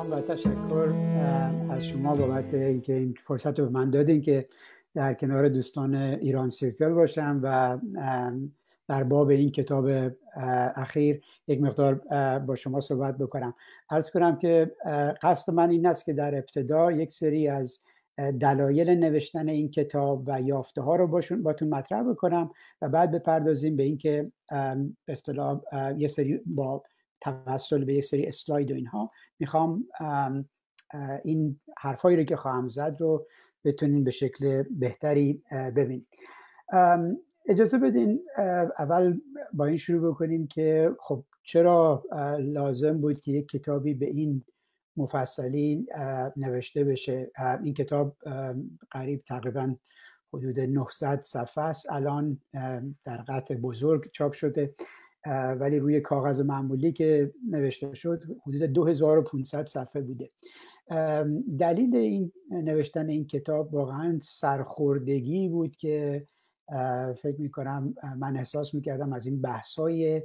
سلام و تشکر از شما بابت اینکه این فرصت رو به من دادین که در کنار دوستان ایران سیرکل باشم و در باب این کتاب اخیر یک مقدار با شما صحبت بکنم عرض کنم که قصد من این است که در ابتدا یک سری از دلایل نوشتن این کتاب و یافته ها رو باشون باتون مطرح بکنم و بعد بپردازیم به اینکه به اصطلاح یه سری با توسل به یک سری اسلاید و اینها میخوام این حرفایی رو که خواهم زد رو بتونین به شکل بهتری ببینید اجازه بدین اول با این شروع بکنیم که خب چرا لازم بود که یک کتابی به این مفصلی نوشته بشه این کتاب قریب تقریبا حدود 900 صفحه است الان در قطع بزرگ چاپ شده ولی روی کاغذ معمولی که نوشته شد حدود 2500 صفحه بوده دلیل این نوشتن این کتاب واقعا سرخوردگی بود که فکر میکنم من احساس میکردم از این بحثای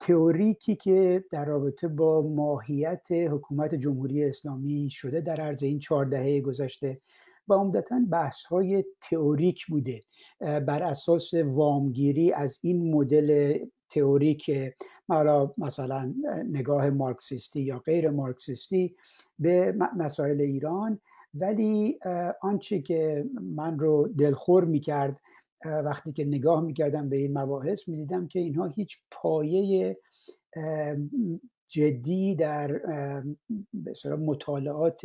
تئوریکی که در رابطه با ماهیت حکومت جمهوری اسلامی شده در عرض این چهار دهه گذشته و عمدتا بحث های تئوریک بوده بر اساس وامگیری از این مدل تئوری که حالا مثلا نگاه مارکسیستی یا غیر مارکسیستی به مسائل ایران ولی آنچه که من رو دلخور میکرد وقتی که نگاه میکردم به این مباحث میدیدم که اینها هیچ پایه جدی در مطالعات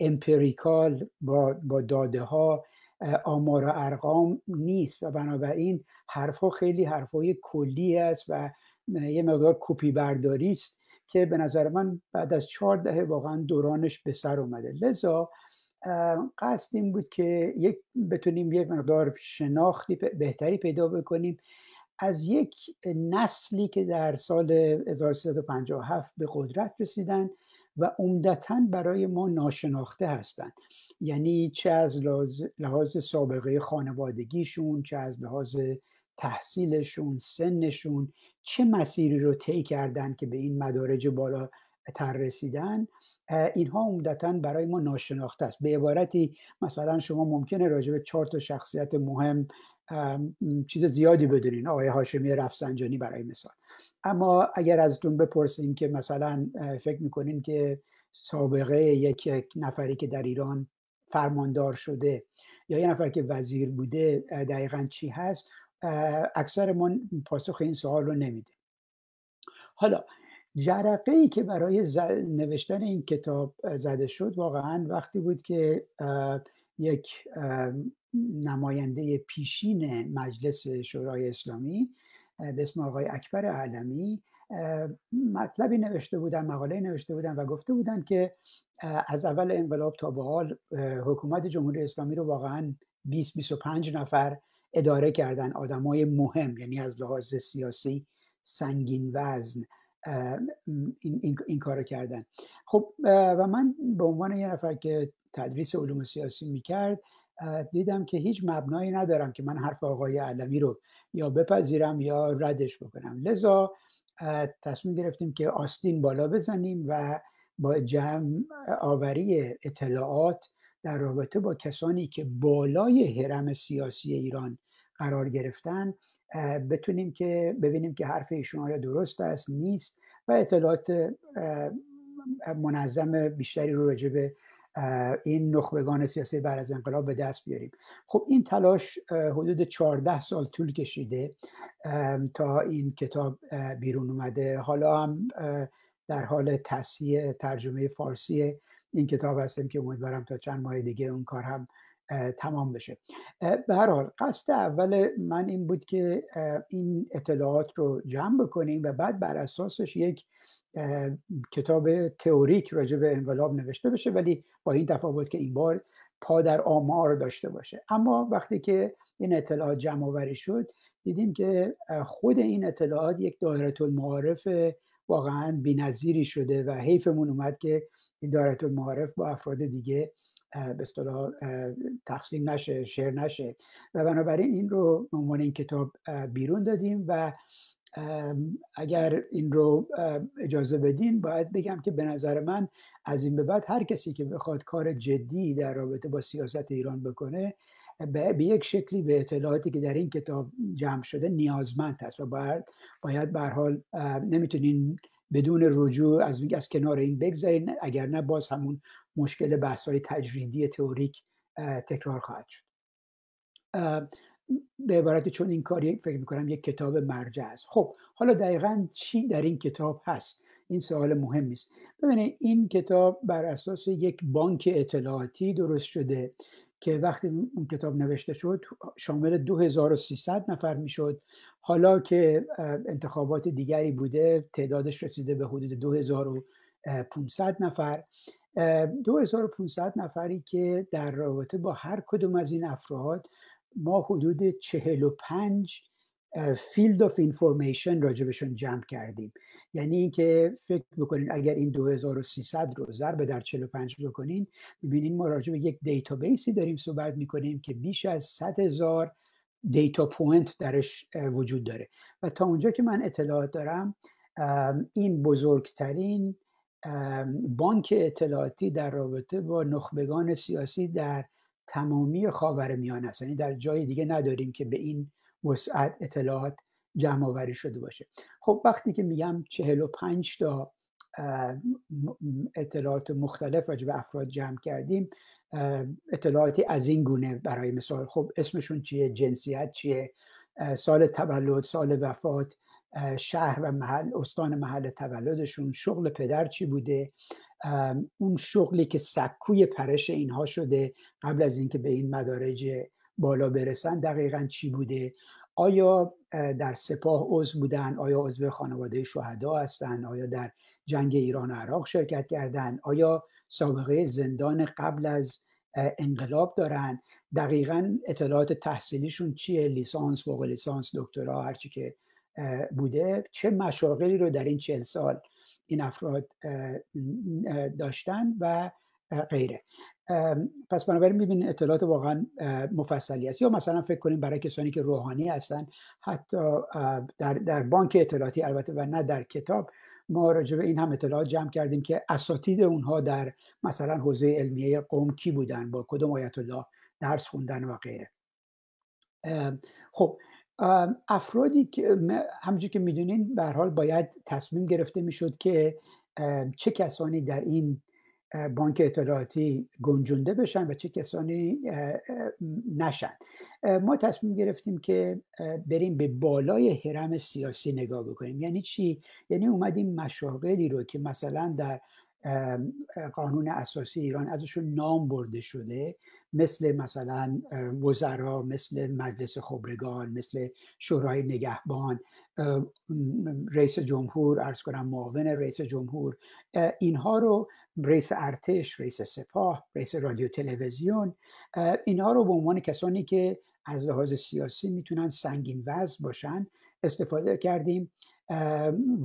امپریکال با, با داده ها آمار و ارقام نیست و بنابراین حرفها خیلی حرفهای کلی است و یه مقدار کپی برداری است که به نظر من بعد از چهار دهه واقعا دورانش به سر اومده لذا قصد این بود که یک بتونیم یک مقدار شناختی بهتری پیدا بکنیم از یک نسلی که در سال 1357 به قدرت رسیدن و عمدتا برای ما ناشناخته هستند یعنی چه از لحاظ سابقه خانوادگیشون چه از لحاظ تحصیلشون سنشون چه مسیری رو طی کردن که به این مدارج بالا تر رسیدن اینها عمدتا برای ما ناشناخته است به عبارتی مثلا شما ممکنه راجع به چهار تا شخصیت مهم چیز زیادی بدونین آقای هاشمی رفسنجانی برای مثال اما اگر ازتون بپرسیم که مثلا فکر میکنین که سابقه یک نفری که در ایران فرماندار شده یا یه نفر که وزیر بوده دقیقا چی هست اکثر ما پاسخ این سوال رو نمیده حالا جرقه ای که برای نوشتن این کتاب زده شد واقعا وقتی بود که یک نماینده پیشین مجلس شورای اسلامی به اسم آقای اکبر علمی مطلبی نوشته بودن مقاله نوشته بودن و گفته بودن که از اول انقلاب تا به حال حکومت جمهوری اسلامی رو واقعا 20 25 نفر اداره کردن آدمای مهم یعنی از لحاظ سیاسی سنگین وزن این, این،, این کردن خب و من به عنوان یه نفر که تدریس علوم سیاسی میکرد دیدم که هیچ مبنایی ندارم که من حرف آقای علمی رو یا بپذیرم یا ردش بکنم لذا تصمیم گرفتیم که آستین بالا بزنیم و با جمع آوری اطلاعات در رابطه با کسانی که بالای حرم سیاسی ایران قرار گرفتن بتونیم که ببینیم که حرف ایشون آیا درست است نیست و اطلاعات منظم بیشتری رو راجع به این نخبگان سیاسی بعد از انقلاب به دست بیاریم خب این تلاش حدود 14 سال طول کشیده تا این کتاب بیرون اومده حالا هم در حال تصحیح ترجمه فارسی این کتاب هستیم که امیدوارم تا چند ماه دیگه اون کار هم تمام بشه به هر حال قصد اول من این بود که این اطلاعات رو جمع بکنیم و بعد بر اساسش یک کتاب تئوریک راجع به انقلاب نوشته بشه ولی با این تفاوت که این بار پا در آمار داشته باشه اما وقتی که این اطلاعات جمع آوری شد دیدیم که خود این اطلاعات یک دایره المعارف واقعا بی‌نظیری شده و حیفمون اومد که این دایره المعارف با افراد دیگه به اصطلاح تقسیم نشه شعر نشه و بنابراین این رو به عنوان این کتاب بیرون دادیم و اگر این رو اجازه بدین باید بگم که به نظر من از این به بعد هر کسی که بخواد کار جدی در رابطه با سیاست ایران بکنه به یک شکلی به اطلاعاتی که در این کتاب جمع شده نیازمند هست و باید باید به حال نمیتونین بدون رجوع از, از کنار این بگذارین اگر نه باز همون مشکل بحث های تجریدی تئوریک تکرار خواهد شد به عبارت چون این کاری فکر میکنم یک کتاب مرجع است خب حالا دقیقا چی در این کتاب هست این سوال مهمی است ببینید این کتاب بر اساس یک بانک اطلاعاتی درست شده که وقتی اون کتاب نوشته شد شامل 2300 نفر میشد حالا که انتخابات دیگری بوده تعدادش رسیده به حدود 2500 نفر 2500 نفری که در رابطه با هر کدوم از این افراد ما حدود 45 فیلد آف اینفورمیشن راجبشون جمع کردیم یعنی اینکه فکر بکنین اگر این 2300 رو ضرب در 45 بکنین ببینین ما راجع به یک دیتابیسی داریم صحبت میکنیم که بیش از 100 هزار دیتا پوینت درش وجود داره و تا اونجا که من اطلاعات دارم این بزرگترین بانک اطلاعاتی در رابطه با نخبگان سیاسی در تمامی خاور میانه است یعنی در جای دیگه نداریم که به این وسعت اطلاعات جمع آوری شده باشه خب وقتی که میگم 45 تا اطلاعات مختلف راجع به افراد جمع کردیم اطلاعاتی از این گونه برای مثال خب اسمشون چیه جنسیت چیه سال تولد سال وفات شهر و محل استان محل تولدشون شغل پدر چی بوده اون شغلی که سکوی پرش اینها شده قبل از اینکه به این مدارج بالا برسن دقیقا چی بوده آیا در سپاه عضو بودن آیا عضو خانواده شهدا هستند آیا در جنگ ایران و عراق شرکت کردند آیا سابقه زندان قبل از انقلاب دارن دقیقا اطلاعات تحصیلیشون چیه لیسانس فوق لیسانس دکترا هرچی که بوده چه مشاقلی رو در این چهل سال این افراد داشتن و غیره پس بنابراین میبینین اطلاعات واقعا مفصلی است یا مثلا فکر کنیم برای کسانی که روحانی هستن حتی در, در بانک اطلاعاتی البته و نه در کتاب ما راجع به این هم اطلاعات جمع کردیم که اساتید اونها در مثلا حوزه علمیه قوم کی بودن با کدوم آیت الله درس خوندن و غیره خب افرادی که همجور که میدونین به حال باید تصمیم گرفته میشد که چه کسانی در این بانک اطلاعاتی گنجونده بشن و چه کسانی نشن ما تصمیم گرفتیم که بریم به بالای حرم سیاسی نگاه بکنیم یعنی چی یعنی اومدیم مشاغلی رو که مثلا در قانون اساسی ایران ازشون نام برده شده مثل مثلا وزرا مثل مجلس خبرگان مثل شورای نگهبان رئیس جمهور ارز کنم معاون رئیس جمهور اینها رو رئیس ارتش رئیس سپاه رئیس رادیو تلویزیون اینها رو به عنوان کسانی که از لحاظ سیاسی میتونن سنگین وزن باشن استفاده کردیم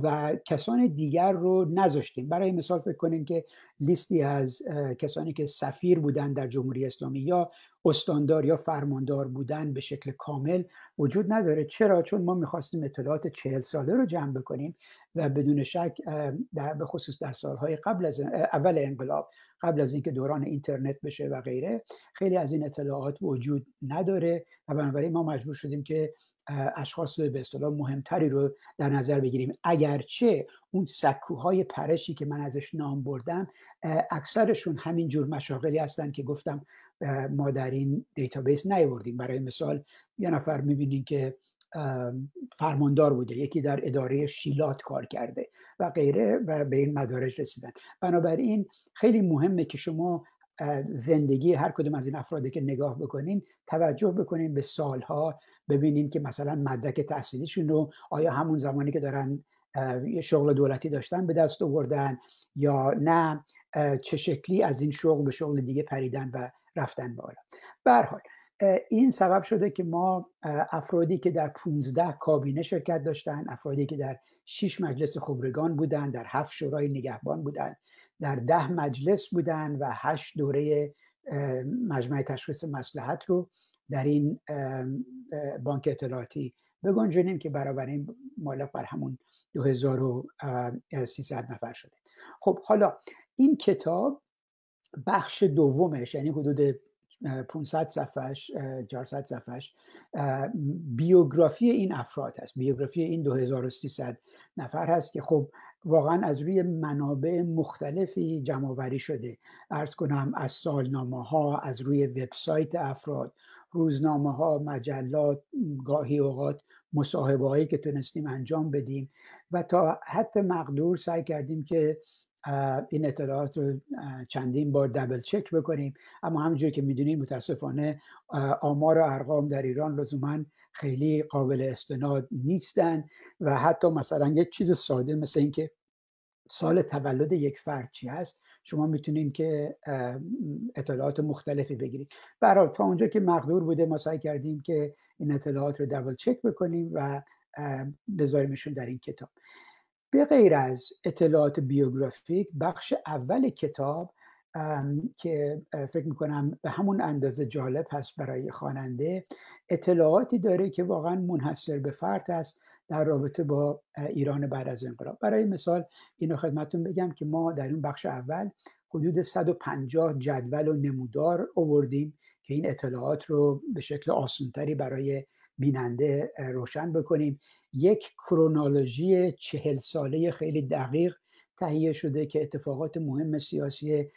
و کسان دیگر رو نذاشتیم برای مثال فکر کنیم که لیستی از کسانی که سفیر بودن در جمهوری اسلامی یا استاندار یا فرماندار بودن به شکل کامل وجود نداره چرا چون ما میخواستیم اطلاعات چهل ساله رو جمع بکنیم و بدون شک در به خصوص در سالهای قبل از اول انقلاب قبل از اینکه دوران اینترنت بشه و غیره خیلی از این اطلاعات وجود نداره و بنابراین ما مجبور شدیم که اشخاص به اصطلاح مهمتری رو در نظر بگیریم اگرچه اون سکوهای پرشی که من ازش نام بردم اکثرشون همین جور مشاغلی هستن که گفتم ما در این دیتابیس نیوردیم برای مثال یه نفر میبینین که فرماندار بوده یکی در اداره شیلات کار کرده و غیره و به این مدارج رسیدن بنابراین خیلی مهمه که شما زندگی هر کدوم از این افرادی که نگاه بکنین توجه بکنین به سالها ببینین که مثلا مدرک تحصیلیشون رو آیا همون زمانی که دارن یه شغل دولتی داشتن به دست آوردن یا نه چه شکلی از این شغل به شغل دیگه پریدن و رفتن بالا به این سبب شده که ما افرادی که در 15 کابینه شرکت داشتند افرادی که در 6 مجلس خبرگان بودند در 7 شورای نگهبان بودند در 10 مجلس بودند و 8 دوره مجمع تشخیص مسلحت رو در این بانک اطلاعاتی بگنجونیم که برابر این مالک بر همون 2300 نفر شده خب حالا این کتاب بخش دومش یعنی حدود 500 صفحش 400 صفحش بیوگرافی این افراد هست بیوگرافی این 2300 نفر هست که خب واقعا از روی منابع مختلفی جمعآوری شده ارز کنم از سالنامه ها از روی وبسایت افراد روزنامه ها مجلات گاهی اوقات مصاحبه هایی که تونستیم انجام بدیم و تا حد مقدور سعی کردیم که این اطلاعات رو چندین بار دبل چک بکنیم اما همونجور که میدونیم متاسفانه آمار و ارقام در ایران لزوما خیلی قابل استناد نیستن و حتی مثلا یک چیز ساده مثل اینکه سال تولد یک فرد چی هست شما میتونیم که اطلاعات مختلفی بگیرید برای تا اونجا که مقدور بوده ما سعی کردیم که این اطلاعات رو دبل چک بکنیم و بذاریمشون در این کتاب به غیر از اطلاعات بیوگرافیک بخش اول کتاب که فکر میکنم به همون اندازه جالب هست برای خواننده اطلاعاتی داره که واقعا منحصر به فرد هست در رابطه با ایران بعد از انقلاب برای مثال اینو خدمتون بگم که ما در این بخش اول حدود 150 جدول و نمودار آوردیم که این اطلاعات رو به شکل آسونتری برای بیننده روشن بکنیم یک کرونولوژی چهل ساله خیلی دقیق تهیه شده که اتفاقات مهم سیاسی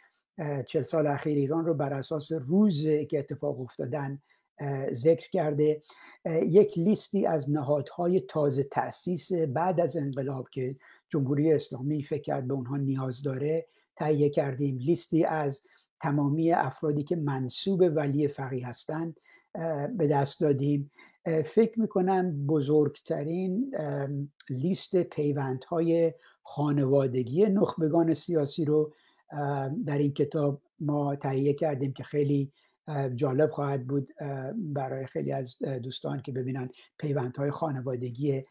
چهل سال اخیر ایران رو بر اساس روز که اتفاق افتادن ذکر کرده یک لیستی از نهادهای تازه تأسیس بعد از انقلاب که جمهوری اسلامی فکر کرد به اونها نیاز داره تهیه کردیم لیستی از تمامی افرادی که منصوب ولی فقیه هستند به دست دادیم فکر میکنم بزرگترین لیست پیوندهای خانوادگی نخبگان سیاسی رو در این کتاب ما تهیه کردیم که خیلی جالب خواهد بود برای خیلی از دوستان که ببینن پیوندهای خانوادگی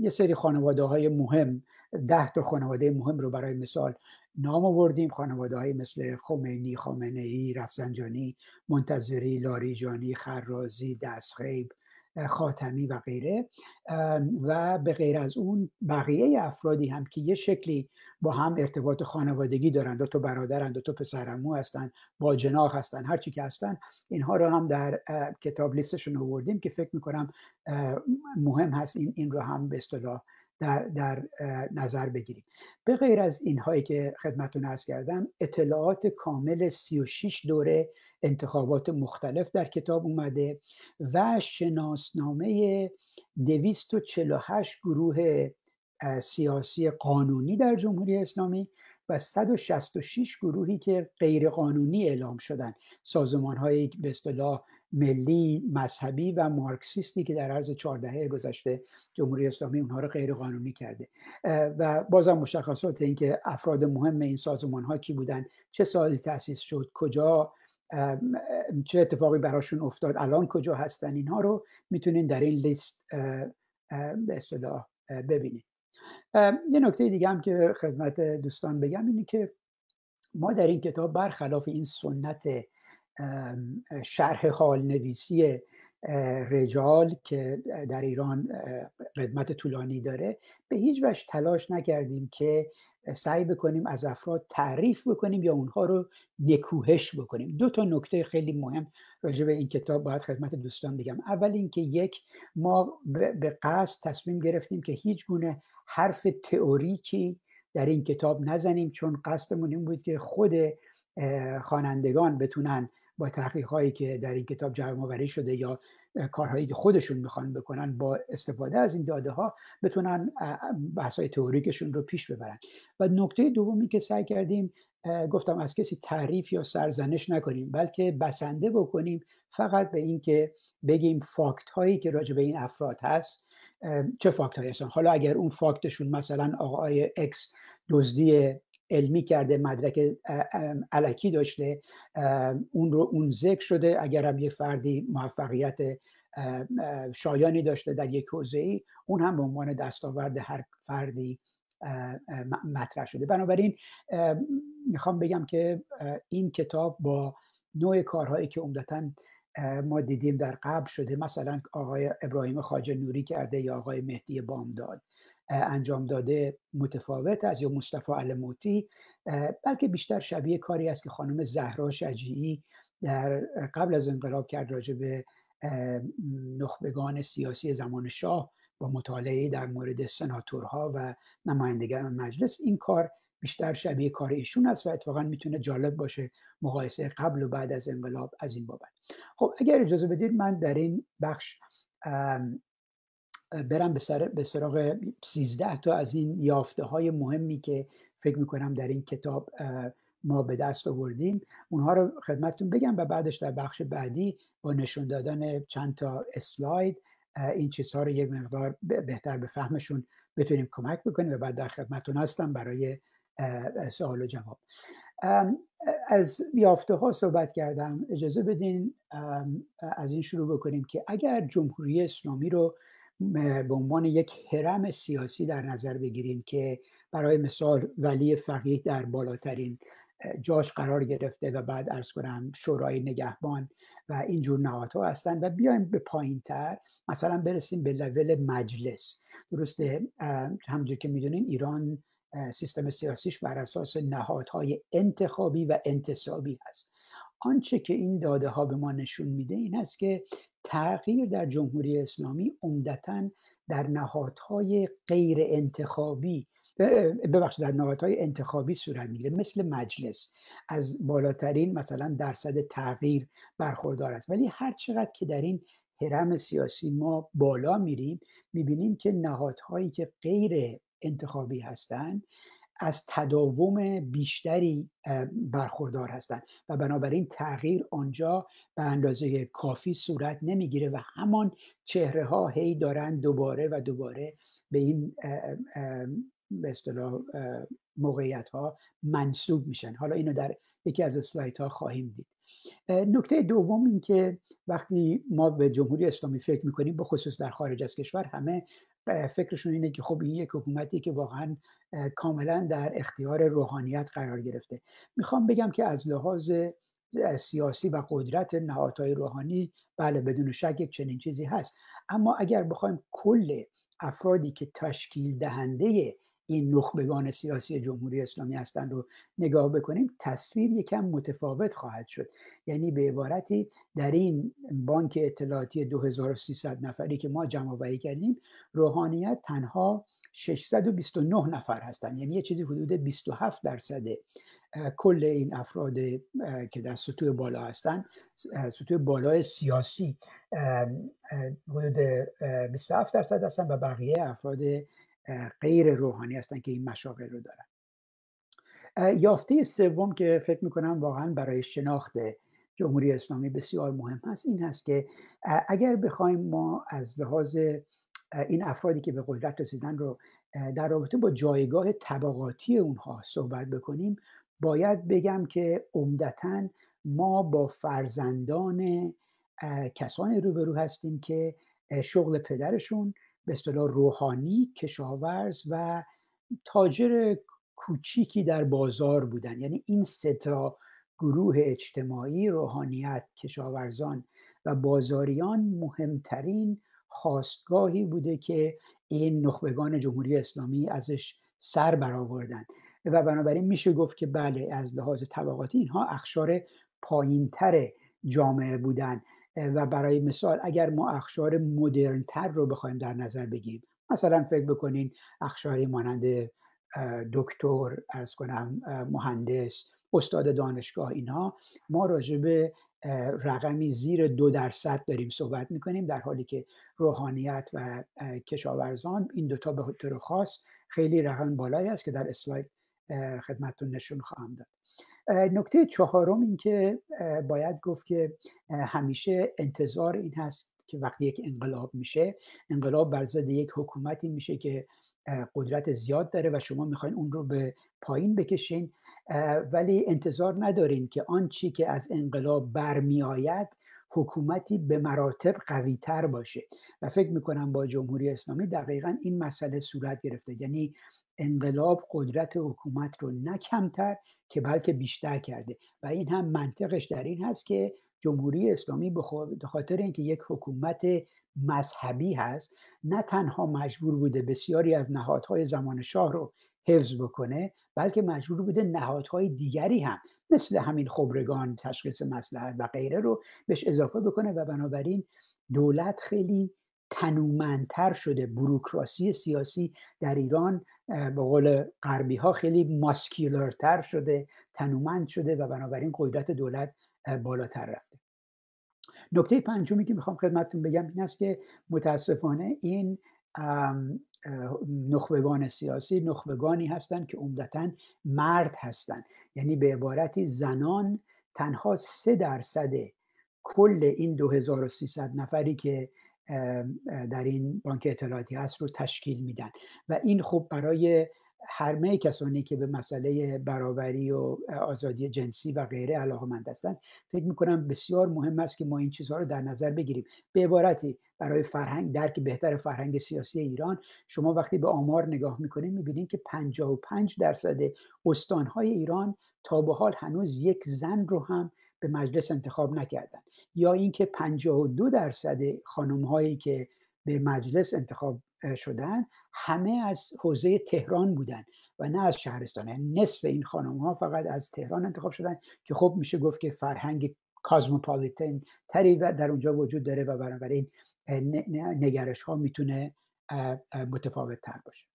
یه سری خانواده های مهم ده تا خانواده مهم رو برای مثال نام آوردیم خانواده های مثل خمینی، خامنه ای، رفسنجانی، منتظری، لاریجانی، خرازی، دستخیب، خاتمی و غیره و به غیر از اون بقیه افرادی هم که یه شکلی با هم ارتباط خانوادگی دارند دو تا برادرند دو تا پسرمو هستن با هستن هر چی که هستن اینها رو هم در کتاب لیستشون آوردیم که فکر میکنم مهم هست این این رو هم به اصطلاح در, در نظر بگیریم به غیر از اینهایی که خدمتون ارز کردم اطلاعات کامل 36 دوره انتخابات مختلف در کتاب اومده و شناسنامه 248 گروه سیاسی قانونی در جمهوری اسلامی و 166 گروهی که غیرقانونی اعلام شدن سازمان های به اصطلاح ملی مذهبی و مارکسیستی که در عرض چهار دهه گذشته جمهوری اسلامی اونها رو غیر قانونی کرده و بازم مشخصات اینکه افراد مهم این سازمان ها کی بودن چه سالی تاسیس شد کجا چه اتفاقی براشون افتاد الان کجا هستن اینها رو میتونین در این لیست به اصطلاح ببینید یه نکته دیگه هم که خدمت دوستان بگم اینه که ما در این کتاب برخلاف این سنت شرح حال نویسی رجال که در ایران قدمت طولانی داره به هیچ وجه تلاش نکردیم که سعی بکنیم از افراد تعریف بکنیم یا اونها رو نکوهش بکنیم دو تا نکته خیلی مهم راجع به این کتاب باید خدمت دوستان بگم اول اینکه یک ما به قصد تصمیم گرفتیم که هیچ گونه حرف تئوریکی در این کتاب نزنیم چون قصدمون این بود که خود خوانندگان بتونن با تحقیق هایی که در این کتاب جمع شده یا کارهایی که خودشون میخوان بکنن با استفاده از این داده ها بتونن بحث های تئوریکشون رو پیش ببرن و نکته دومی که سعی کردیم گفتم از کسی تعریف یا سرزنش نکنیم بلکه بسنده بکنیم فقط به اینکه بگیم فاکت هایی که راجع به این افراد هست چه فاکت هایی هستن حالا اگر اون فاکتشون مثلا آقای اکس دزدی علمی کرده مدرک علکی داشته اون رو اون ذکر شده اگر هم یه فردی موفقیت شایانی داشته در یک حوزه ای اون هم به عنوان دستاورد هر فردی مطرح شده بنابراین میخوام بگم که این کتاب با نوع کارهایی که عمدتا ما دیدیم در قبل شده مثلا آقای ابراهیم خاجه نوری کرده یا آقای مهدی بامداد انجام داده متفاوت است یا مصطفی علموتی بلکه بیشتر شبیه کاری است که خانم زهرا شجیعی در قبل از انقلاب کرد راجع به نخبگان سیاسی زمان شاه با مطالعه در مورد سناتورها و نمایندگان مجلس این کار بیشتر شبیه کار ایشون است و اتفاقا میتونه جالب باشه مقایسه قبل و بعد از انقلاب از این بابت خب اگر اجازه بدید من در این بخش برم به, سر به سراغ 13 تا از این یافته های مهمی که فکر میکنم در این کتاب ما به دست آوردیم اونها رو خدمتتون بگم و بعدش در بخش بعدی با نشون دادن چند تا اسلاید این چیزها رو یک مقدار بهتر به فهمشون بتونیم کمک بکنیم و بعد در خدمتون هستم برای سوال و جواب از یافته ها صحبت کردم اجازه بدین از این شروع بکنیم که اگر جمهوری اسلامی رو به عنوان یک حرم سیاسی در نظر بگیریم که برای مثال ولی فقیه در بالاترین جاش قرار گرفته و بعد ارز کنم شورای نگهبان و اینجور نهادها هستند و بیایم به پایین تر مثلا برسیم به لول مجلس درسته همجور که میدونیم ایران سیستم سیاسیش بر اساس نهادهای انتخابی و انتصابی هست آنچه که این داده ها به ما نشون میده این است که تغییر در جمهوری اسلامی عمدتا در نهادهای غیر انتخابی ببخشید در نهادهای انتخابی صورت میگیره مثل مجلس از بالاترین مثلا درصد تغییر برخوردار است ولی هر چقدر که در این هرم سیاسی ما بالا میریم میبینیم که نهادهایی که غیر انتخابی هستند از تداوم بیشتری برخوردار هستند و بنابراین تغییر آنجا به اندازه کافی صورت نمیگیره و همان چهره ها هی دارن دوباره و دوباره به این به اصطلاح موقعیت ها منصوب میشن حالا اینو در یکی از اسلایت ها خواهیم دید نکته دوم این که وقتی ما به جمهوری اسلامی فکر میکنیم به خصوص در خارج از کشور همه فکرشون اینه که خب این یک حکومتی که واقعا کاملا در اختیار روحانیت قرار گرفته میخوام بگم که از لحاظ سیاسی و قدرت نهادهای روحانی بله بدون شک یک چنین چیزی هست اما اگر بخوایم کل افرادی که تشکیل دهنده این نخبگان سیاسی جمهوری اسلامی هستند رو نگاه بکنیم تصویر یکم متفاوت خواهد شد یعنی به عبارتی در این بانک اطلاعاتی 2300 نفری که ما جمع آوری کردیم روحانیت تنها 629 نفر هستند یعنی یه چیزی حدود 27 درصد کل این افراد که در سطوح بالا هستند سطوح بالای سیاسی حدود 27 درصد هستند و بقیه افراد غیر روحانی هستن که این مشاغل رو دارن یافته سوم که فکر میکنم واقعا برای شناخت جمهوری اسلامی بسیار مهم هست این هست که اگر بخوایم ما از لحاظ این افرادی که به قدرت رسیدن رو در رابطه با جایگاه طبقاتی اونها صحبت بکنیم باید بگم که عمدتا ما با فرزندان کسانی روبرو هستیم که شغل پدرشون به اصطلاح روحانی کشاورز و تاجر کوچیکی در بازار بودن یعنی این ستا گروه اجتماعی روحانیت کشاورزان و بازاریان مهمترین خواستگاهی بوده که این نخبگان جمهوری اسلامی ازش سر برآوردن و بنابراین میشه گفت که بله از لحاظ طبقاتی اینها اخشار پایینتر جامعه بودن و برای مثال اگر ما اخشار تر رو بخوایم در نظر بگیریم مثلا فکر بکنین اخشاری مانند دکتر از کنم مهندس استاد دانشگاه اینها ما راجع رقمی زیر دو درصد داریم صحبت میکنیم در حالی که روحانیت و کشاورزان این دوتا به طور خاص خیلی رقم بالایی است که در اسلاید خدمتون نشون خواهم داد نکته چهارم این که باید گفت که همیشه انتظار این هست که وقتی یک انقلاب میشه انقلاب بر ضد یک حکومتی میشه که قدرت زیاد داره و شما میخواین اون رو به پایین بکشین ولی انتظار ندارین که آنچی که از انقلاب برمیآید حکومتی به مراتب قوی تر باشه و فکر میکنم با جمهوری اسلامی دقیقا این مسئله صورت گرفته یعنی انقلاب قدرت حکومت رو نه کمتر که بلکه بیشتر کرده و این هم منطقش در این هست که جمهوری اسلامی به خاطر اینکه یک حکومت مذهبی هست نه تنها مجبور بوده بسیاری از نهادهای زمان شاه رو حفظ بکنه بلکه مجبور بوده نهادهای دیگری هم مثل همین خبرگان تشخیص مسلحت و غیره رو بهش اضافه بکنه و بنابراین دولت خیلی تنومندتر شده بروکراسی سیاسی در ایران به قول غربی ها خیلی ماسکیلرتر شده تنومند شده و بنابراین قدرت دولت بالاتر رفته نکته پنجمی که میخوام خدمتتون بگم این است که متاسفانه این نخبگان سیاسی نخبگانی هستند که عمدتا مرد هستند یعنی به عبارتی زنان تنها سه درصد کل این 2300 نفری که در این بانک اطلاعاتی هست رو تشکیل میدن و این خوب برای همه کسانی که به مسئله برابری و آزادی جنسی و غیره مند هستند فکر میکنم بسیار مهم است که ما این چیزها رو در نظر بگیریم به عبارتی برای فرهنگ درک بهتر فرهنگ سیاسی ایران شما وقتی به آمار نگاه میکنید میبینید که 55 درصد استانهای ایران تا به حال هنوز یک زن رو هم به مجلس انتخاب نکردن یا اینکه 52 درصد خانم هایی که به مجلس انتخاب شدن همه از حوزه تهران بودن و نه از شهرستان یعنی نصف این خانم ها فقط از تهران انتخاب شدن که خب میشه گفت که فرهنگ کازموپالیتن تری و در اونجا وجود داره و بنابراین نگرش ها میتونه متفاوت تر باشه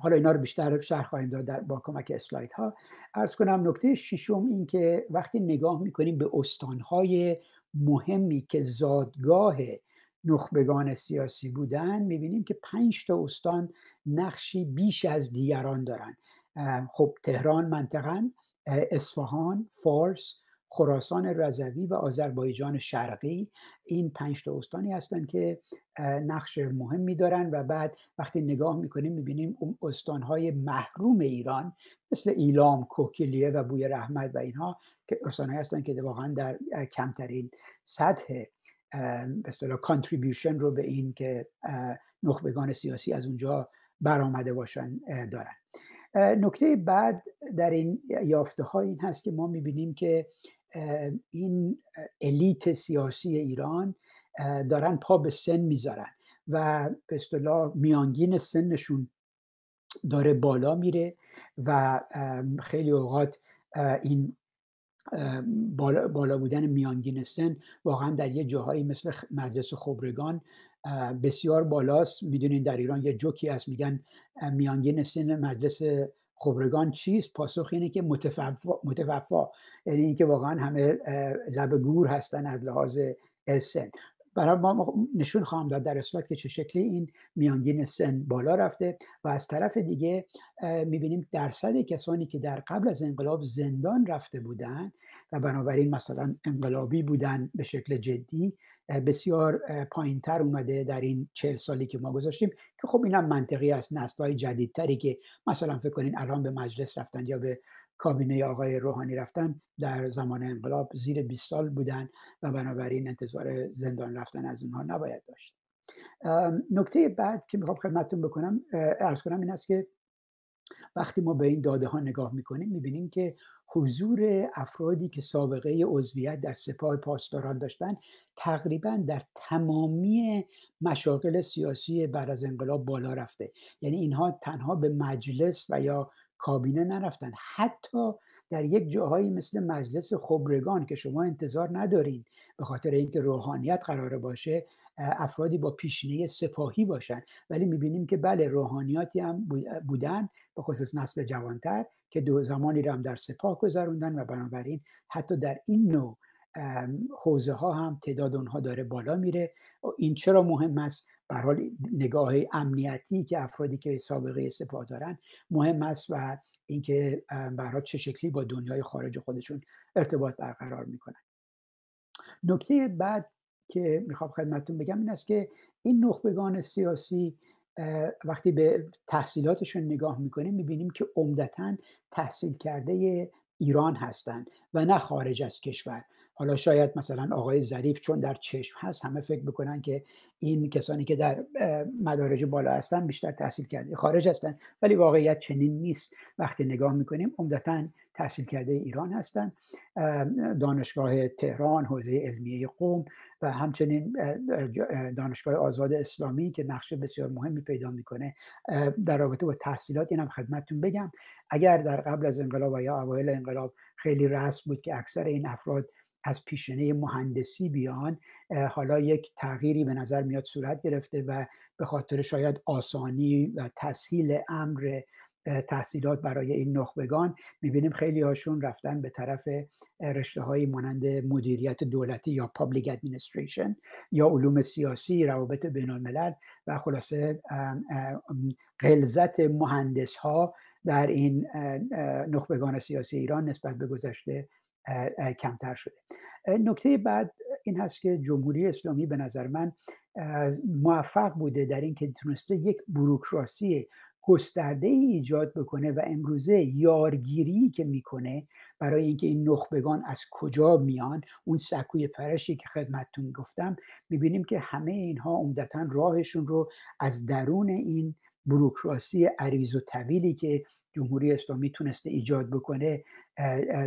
حالا اینا رو بیشتر شرح خواهیم داد در با کمک اسلاید ها ارز کنم نکته ششم این که وقتی نگاه میکنیم به استانهای مهمی که زادگاه نخبگان سیاسی بودن میبینیم که پنج تا استان نقشی بیش از دیگران دارن خب تهران منطقا اصفهان فارس خراسان رضوی و آذربایجان شرقی این پنج تا استانی هستند که نقش مهمی دارن و بعد وقتی نگاه میکنیم میبینیم اون استانهای محروم ایران مثل ایلام، کوکیلیه و بوی رحمت و اینها که استانهایی هستند که واقعا در کمترین سطح به اصطلاح کانتریبیوشن رو به این که نخبگان سیاسی از اونجا برآمده باشن دارن نکته بعد در این یافته ها این هست که ما میبینیم که این الیت سیاسی ایران دارن پا به سن میذارن و به اصطلاح میانگین سنشون داره بالا میره و خیلی اوقات این بالا, بودن میانگین سن واقعا در یه جاهایی مثل مجلس خبرگان بسیار بالاست میدونین در ایران یه جوکی هست میگن میانگین سن مجلس خبرگان چیست پاسخ اینه که متففا, یعنی اینکه واقعا همه لب گور هستن از لحاظ سن برای ما نشون خواهم داد در اسلاید که چه شکلی این میانگین سن بالا رفته و از طرف دیگه میبینیم درصد کسانی که در قبل از انقلاب زندان رفته بودن و بنابراین مثلا انقلابی بودن به شکل جدی بسیار تر اومده در این چهل سالی که ما گذاشتیم که خب اینم منطقی از جدید جدیدتری که مثلا فکر کنین الان به مجلس رفتن یا به کابینه آقای روحانی رفتن در زمان انقلاب زیر 20 سال بودن و بنابراین انتظار زندان رفتن از اونها نباید داشت نکته بعد که میخوام خدمتتون بکنم ارز کنم این است که وقتی ما به این داده ها نگاه میکنیم میبینیم که حضور افرادی که سابقه عضویت در سپاه پاسداران داشتن تقریبا در تمامی مشاغل سیاسی بعد از انقلاب بالا رفته یعنی اینها تنها به مجلس و یا کابینه نرفتن حتی در یک جاهایی مثل مجلس خبرگان که شما انتظار ندارین به خاطر اینکه روحانیت قراره باشه افرادی با پیشینه سپاهی باشن ولی میبینیم که بله روحانیاتی هم بودن به خصوص نسل جوانتر که دو زمانی رو هم در سپاه گذروندن و بنابراین حتی در این نوع حوزه ها هم تعداد اونها داره بالا میره این چرا مهم است حال نگاه امنیتی که افرادی که سابقه سپاه دارن مهم است و اینکه به چه شکلی با دنیای خارج خودشون ارتباط برقرار میکنن نکته بعد که میخوام خدمتتون بگم این است که این نخبگان سیاسی وقتی به تحصیلاتشون نگاه میکنیم میبینیم که عمدتا تحصیل کرده ایران هستند و نه خارج از کشور حالا شاید مثلا آقای ظریف چون در چشم هست همه فکر بکنن که این کسانی که در مدارج بالا هستن بیشتر تحصیل کرده خارج هستن ولی واقعیت چنین نیست وقتی نگاه میکنیم عمدتا تحصیل کرده ایران هستن دانشگاه تهران حوزه علمیه قوم و همچنین دانشگاه آزاد اسلامی که نقش بسیار مهمی پیدا میکنه در رابطه با تحصیلات اینم خدمتتون بگم اگر در قبل از انقلاب و یا اوایل انقلاب خیلی رسم بود که اکثر این افراد از پیشنه مهندسی بیان حالا یک تغییری به نظر میاد صورت گرفته و به خاطر شاید آسانی و تسهیل امر تحصیلات برای این نخبگان میبینیم خیلی هاشون رفتن به طرف رشته های مانند مدیریت دولتی یا پابلیک ادمنستریشن یا علوم سیاسی روابط بین الملل و خلاصه غلظت مهندس ها در این نخبگان سیاسی ایران نسبت به گذشته کمتر شده نکته بعد این هست که جمهوری اسلامی به نظر من موفق بوده در اینکه تونسته یک بروکراسی گسترده ای ایجاد بکنه و امروزه یارگیری که میکنه برای اینکه این نخبگان از کجا میان اون سکوی پرشی که خدمتتون گفتم میبینیم که همه اینها عمدتا راهشون رو از درون این بروکراسی عریض و طویلی که جمهوری اسلامی تونسته ایجاد بکنه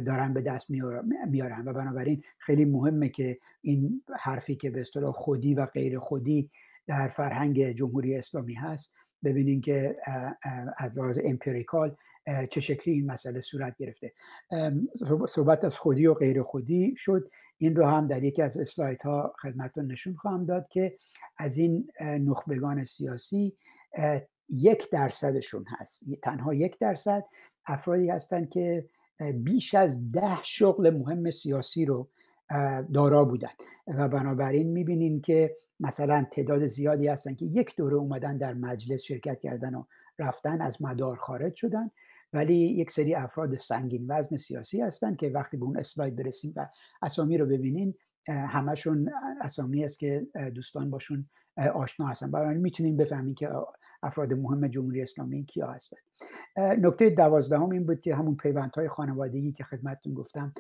دارن به دست میارن و بنابراین خیلی مهمه که این حرفی که به اصطلاح خودی و غیر خودی در فرهنگ جمهوری اسلامی هست ببینین که از امپیریکال امپریکال چه شکلی این مسئله صورت گرفته صحبت از خودی و غیر خودی شد این رو هم در یکی از اسلایت ها خدمتون نشون خواهم داد که از این نخبگان سیاسی یک درصدشون هست تنها یک درصد افرادی هستند که بیش از ده شغل مهم سیاسی رو دارا بودن و بنابراین میبینین که مثلا تعداد زیادی هستن که یک دوره اومدن در مجلس شرکت کردن و رفتن از مدار خارج شدن ولی یک سری افراد سنگین وزن سیاسی هستن که وقتی به اون اسلاید برسیم و اسامی رو ببینین همشون اسامی است که دوستان باشون آشنا هستن برای میتونیم بفهمیم که افراد مهم جمهوری اسلامی کیا هستن نکته دوازدهم این بود که همون پیوندهای خانوادگی که خدمتتون گفتم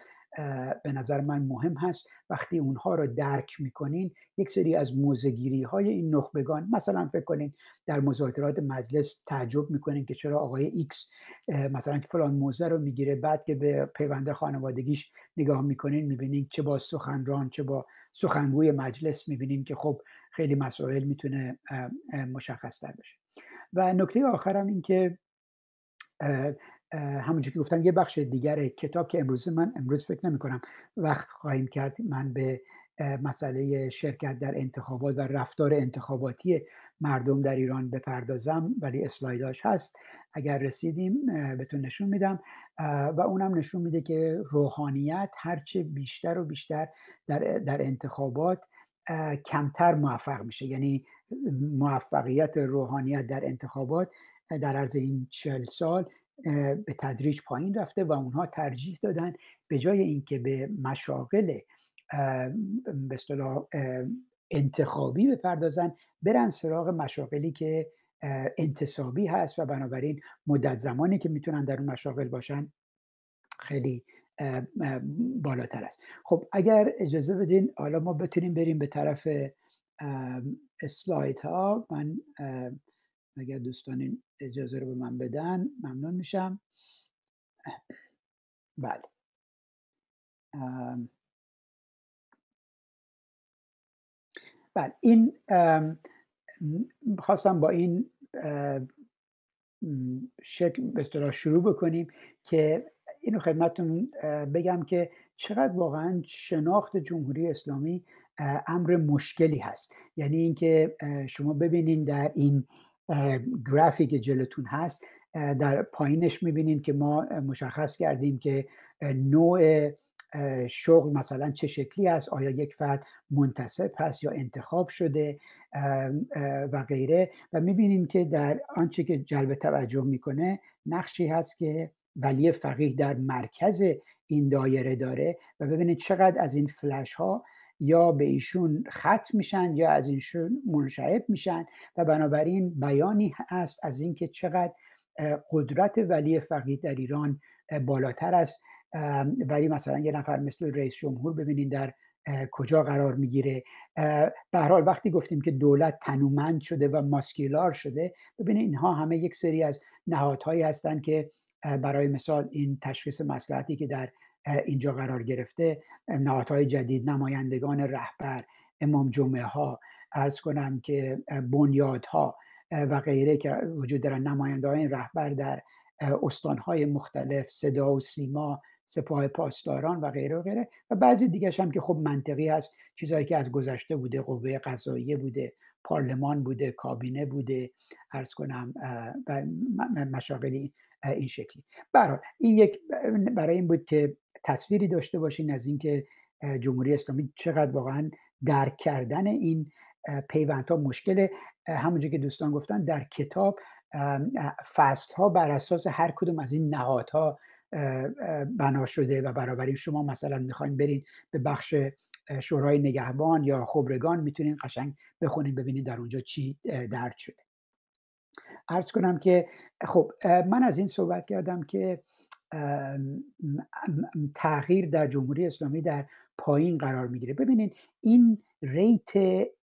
به نظر من مهم هست وقتی اونها رو درک میکنین یک سری از موزگیری های این نخبگان مثلا فکر کنین در مذاکرات مجلس تعجب میکنین که چرا آقای ایکس مثلا که فلان موزه رو میگیره بعد که به پیوند خانوادگیش نگاه میکنین میبینین چه با سخنران چه با سخنگوی مجلس میبینین که خب خیلی مسائل میتونه مشخص تر بشه و نکته آخرم این که همونجور که گفتم یه بخش دیگر کتاب که امروز من امروز فکر نمی کنم وقت خواهیم کرد من به مسئله شرکت در انتخابات و رفتار انتخاباتی مردم در ایران بپردازم ولی اسلایداش هست اگر رسیدیم بهتون نشون میدم و اونم نشون میده که روحانیت هرچه بیشتر و بیشتر در, در انتخابات کمتر موفق میشه یعنی موفقیت روحانیت در انتخابات در عرض این چل سال به تدریج پایین رفته و اونها ترجیح دادن به جای اینکه به مشاغل به انتخابی بپردازن برن سراغ مشاغلی که انتصابی هست و بنابراین مدت زمانی که میتونن در اون مشاغل باشن خیلی بالاتر است خب اگر اجازه بدین حالا ما بتونیم بریم به طرف اسلاید ها من اگر دوستان این اجازه رو به من بدن ممنون میشم بله بله این خواستم با این شکل به اصطلاح شروع بکنیم که اینو خدمتتون بگم که چقدر واقعا شناخت جمهوری اسلامی امر مشکلی هست یعنی اینکه شما ببینین در این گرافیک که جلوتون هست در پایینش میبینین که ما مشخص کردیم که نوع شغل مثلا چه شکلی است آیا یک فرد منتصب هست یا انتخاب شده و غیره و میبینیم که در آنچه که جلب توجه میکنه نقشی هست که ولی فقیه در مرکز این دایره داره و ببینید چقدر از این فلش ها یا به ایشون خط میشن یا از اینشون منشعب میشن و بنابراین بیانی هست از اینکه چقدر قدرت ولی فقیه در ایران بالاتر است ولی مثلا یه نفر مثل رئیس جمهور ببینین در کجا قرار میگیره به حال وقتی گفتیم که دولت تنومند شده و ماسکیلار شده ببینید اینها همه یک سری از نهادهایی هستند که برای مثال این تشخیص مسلحتی که در اینجا قرار گرفته نهادهای جدید نمایندگان رهبر امام جمعه ها ارز کنم که بنیاد ها و غیره که وجود دارن نمایندگان رهبر در استان های مختلف صدا و سیما سپاه پاسداران و غیره و غیره و بعضی دیگه هم که خب منطقی هست چیزهایی که از گذشته بوده قوه قضاییه بوده پارلمان بوده کابینه بوده ارز کنم و مشاغلی این شکلی برای این یک برای این بود که تصویری داشته باشین از اینکه جمهوری اسلامی چقدر واقعا درک کردن این ها مشکل همونجور که دوستان گفتن در کتاب فست ها بر اساس هر کدوم از این نهادها بنا شده و برابری شما مثلا میخواین برین به بخش شورای نگهبان یا خبرگان میتونین قشنگ بخونین ببینین در اونجا چی درد شده ارز کنم که خب من از این صحبت کردم که تغییر در جمهوری اسلامی در پایین قرار میگیره ببینید این ریت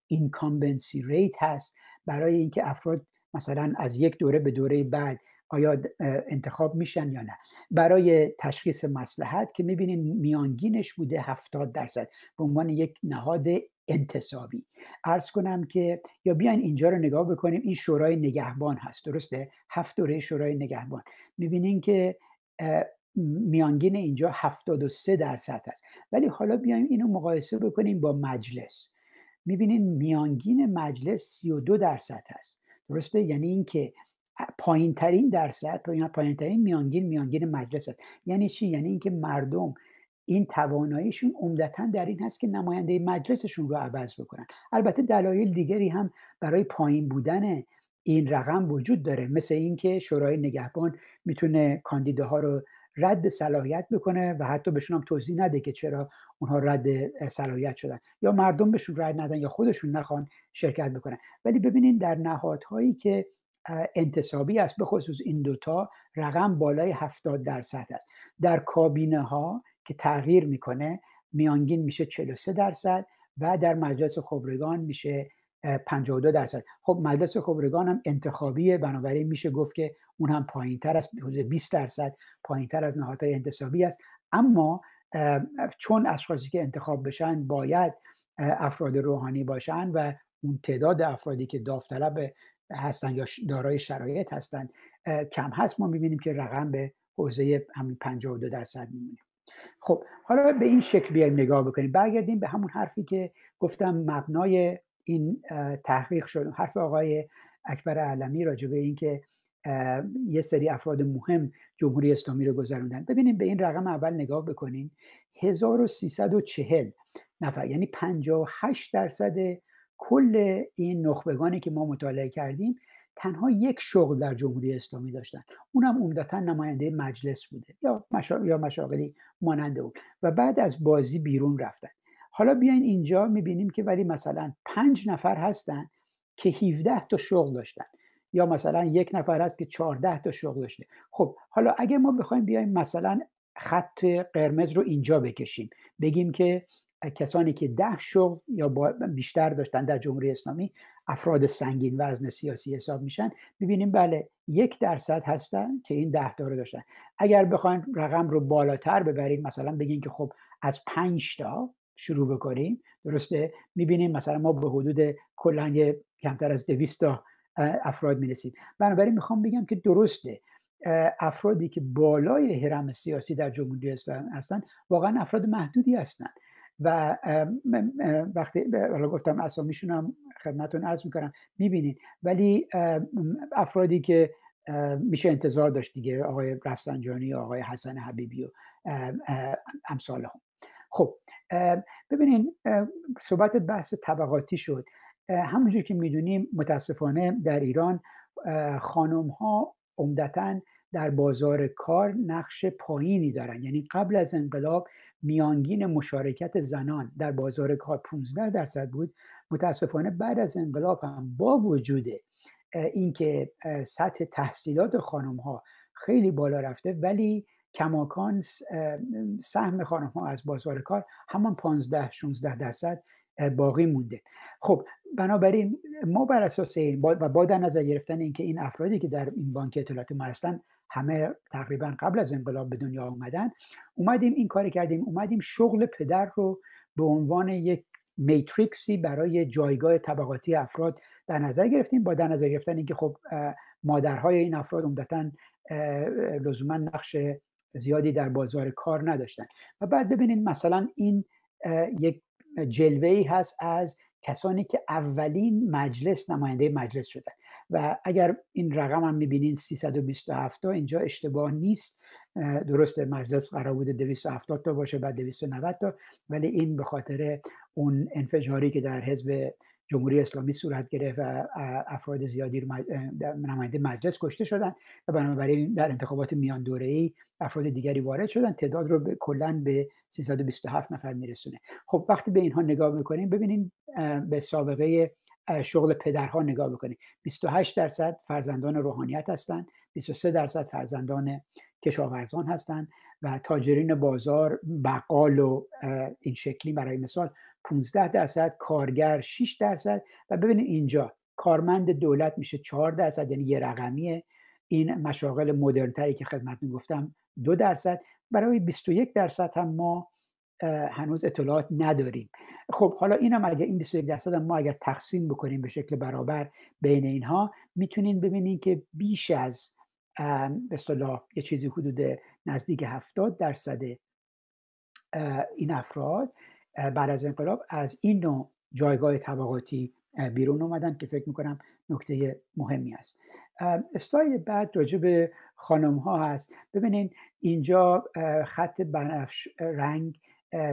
اینکامبنسی ریت هست برای اینکه افراد مثلا از یک دوره به دوره بعد آیا انتخاب میشن یا نه برای تشخیص مسلحت که میبینین میانگینش بوده 70 درصد به عنوان یک نهاد انتصابی ارز کنم که یا بیاین اینجا رو نگاه بکنیم این شورای نگهبان هست درسته هفت دوره شورای نگهبان میبینین که میانگین اینجا 73 درصد هست ولی حالا بیایم اینو مقایسه بکنیم با مجلس میبینین میانگین مجلس 32 درصد هست درسته یعنی اینکه پایین ترین درصد پایین ترین میانگین میانگین مجلس است یعنی چی یعنی اینکه مردم این تواناییشون عمدتا در این هست که نماینده مجلسشون رو عوض بکنن البته دلایل دیگری هم برای پایین بودن این رقم وجود داره مثل اینکه شورای نگهبان میتونه کاندیداها رو رد صلاحیت بکنه و حتی بهشون هم توضیح نده که چرا اونها رد صلاحیت شدن یا مردم بهشون رد ندن یا خودشون نخوان شرکت بکنن ولی ببینین در نهادهایی که انتصابی است به خصوص این دوتا رقم بالای 70 درصد است در کابینه ها که تغییر میکنه میانگین میشه 43 درصد و در مجلس خبرگان میشه 52 درصد خب مجلس خبرگان هم انتخابیه بنابراین میشه گفت که اون هم پایین تر از حدود 20 درصد پایین تر از نهادهای انتصابی است اما چون اشخاصی که انتخاب بشن باید افراد روحانی باشن و اون تعداد افرادی که داوطلب هستن یا دارای شرایط هستن کم هست ما میبینیم که رقم به حوزه همین 52 درصد میمونه خب حالا به این شکل بیایم نگاه بکنیم برگردیم به همون حرفی که گفتم مبنای این تحقیق شد حرف آقای اکبر علمی راجع به اینکه یه سری افراد مهم جمهوری اسلامی رو گذروندن ببینیم به این رقم اول نگاه بکنیم 1340 نفر یعنی 58 درصد کل این نخبگانی که ما مطالعه کردیم تنها یک شغل در جمهوری اسلامی داشتن اونم عمدتا نماینده مجلس بوده یا مشا... یا مشاغلی مانند اون و بعد از بازی بیرون رفتن حالا بیاین اینجا میبینیم که ولی مثلا پنج نفر هستن که 17 تا شغل داشتن یا مثلا یک نفر هست که 14 تا شغل داشته خب حالا اگه ما بخوایم بیایم مثلا خط قرمز رو اینجا بکشیم بگیم که کسانی که ده شغل یا بیشتر داشتن در جمهوری اسلامی افراد سنگین وزن سیاسی حساب میشن ببینیم بله یک درصد هستن که این ده تا رو داشتن اگر بخوایم رقم رو بالاتر ببریم مثلا بگین که خب از پنج تا شروع بکنیم درسته میبینیم مثلا ما به حدود کلا کمتر از 200 تا افراد میرسیم بنابراین میخوام بگم که درسته افرادی که بالای حرم سیاسی در جمهوری اسلامی هستند واقعا افراد محدودی هستند و وقتی حالا گفتم اسامیشون هم خدمتون عرض میکنم میبینید ولی افرادی که میشه انتظار داشت دیگه آقای رفسنجانی آقای حسن حبیبی و امثال خب ببینین صحبت بحث طبقاتی شد همونجور که میدونیم متاسفانه در ایران خانم ها عمدتا در بازار کار نقش پایینی دارن یعنی قبل از انقلاب میانگین مشارکت زنان در بازار کار 15 درصد بود متاسفانه بعد از انقلاب هم با وجود اینکه سطح تحصیلات خانم ها خیلی بالا رفته ولی کماکان سهم خانم ها از بازار کار همان 15 16 درصد باقی مونده خب بنابراین ما بر اساس این و با در نظر گرفتن اینکه این افرادی که در این بانک اطلاعاتی ما هستن همه تقریبا قبل از انقلاب به دنیا آمدن اومدیم این کار کردیم اومدیم شغل پدر رو به عنوان یک میتریکسی برای جایگاه طبقاتی افراد در نظر گرفتیم با در نظر گرفتن اینکه خب مادرهای این افراد عمدتا لزوما نقش زیادی در بازار کار نداشتن و بعد ببینید مثلا این یک جلوه ای هست از کسانی که اولین مجلس نماینده مجلس شدن و اگر این رقم هم میبینین 327 تا اینجا اشتباه نیست درست مجلس قرار بوده 270 تا باشه بعد 290 تا ولی این به خاطر اون انفجاری که در حزب جمهوری اسلامی صورت گرفت و افراد زیادی رو نماینده مجلس کشته شدن و بنابراین در انتخابات میان دوره ای افراد دیگری وارد شدن تعداد رو کلا به 327 نفر میرسونه خب وقتی به اینها نگاه میکنیم ببینیم به سابقه شغل پدرها نگاه بکنیم 28 درصد فرزندان روحانیت هستند 23 درصد فرزندان کشاورزان هستند و تاجرین بازار بقال و این شکلی برای مثال 15 درصد کارگر 6 درصد و ببینید اینجا کارمند دولت میشه 4 درصد یعنی یه رقمیه این مشاغل تری که خدمت گفتم 2 درصد برای 21 درصد هم ما هنوز اطلاعات نداریم خب حالا هم اگر این 21 درصد هم ما اگر تقسیم بکنیم به شکل برابر بین اینها میتونین ببینین که بیش از به اصطلاح یه چیزی حدود نزدیک 70 درصد این افراد بعد از انقلاب از این نوع جایگاه طبقاتی بیرون اومدن که فکر میکنم نکته مهمی است استایل بعد راجع به خانم ها هست ببینین اینجا خط بنفش رنگ